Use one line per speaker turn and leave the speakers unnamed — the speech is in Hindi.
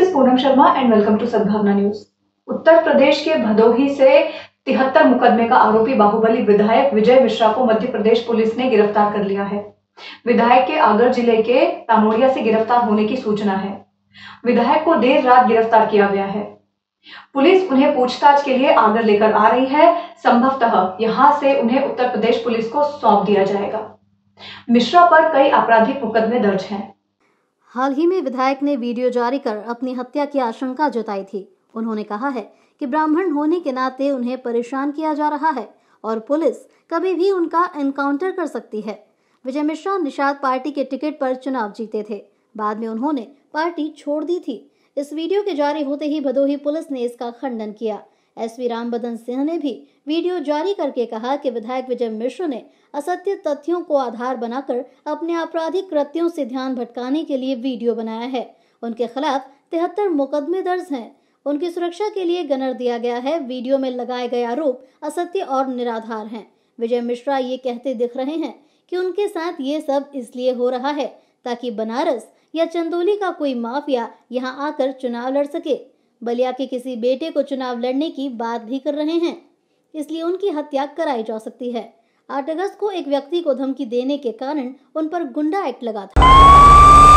is Poonam Sharma and welcome to Sadbhavna news Uttar Pradesh के भदोही से तिहत्तर मुकदमे का आरोपी बाहुबली विधायक विजय मिश्रा को मध्य प्रदेश पुलिस ने गिरफ्तार कर लिया है विधायक के आगर जिले के तामोड़िया से गिरफ्तार होने की सूचना है विधायक को देर रात गिरफ्तार किया गया है पुलिस उन्हें पूछताछ के लिए आगर लेकर आ रही है संभवतः यहां से उन्हें उत्तर प्रदेश पुलिस को सौंप दिया जाएगा मिश्रा पर कई आपराधिक मुकदमे दर्ज हैं
हाल ही में विधायक ने वीडियो जारी कर अपनी हत्या की आशंका जताई थी उन्होंने कहा है कि ब्राह्मण होने के नाते उन्हें परेशान किया जा रहा है और पुलिस कभी भी उनका एनकाउंटर कर सकती है विजय मिश्रा निषाद पार्टी के टिकट पर चुनाव जीते थे बाद में उन्होंने पार्टी छोड़ दी थी इस वीडियो के जारी होते ही भदोही पुलिस ने इसका खंडन किया एस पी रामबदन सिंह ने भी वीडियो जारी करके कहा कि विधायक विजय मिश्र ने असत्य तथ्यों को आधार बनाकर अपने आपराधिक कृत्यों से ध्यान भटकाने के लिए वीडियो बनाया है उनके खिलाफ तिहत्तर मुकदमे दर्ज हैं उनकी सुरक्षा के लिए गनर दिया गया है वीडियो में लगाए गए आरोप असत्य और निराधार हैं विजय मिश्रा ये कहते दिख रहे हैं कि उनके साथ ये सब इसलिए हो रहा है ताकि बनारस या चंदोली का कोई माफिया यहाँ आकर चुनाव लड़ सके बलिया के किसी बेटे को चुनाव लड़ने की बात भी कर रहे हैं इसलिए उनकी हत्या कराई जा सकती है आठ अगस्त को एक व्यक्ति को धमकी देने के कारण उन पर गुंडा एक्ट लगा था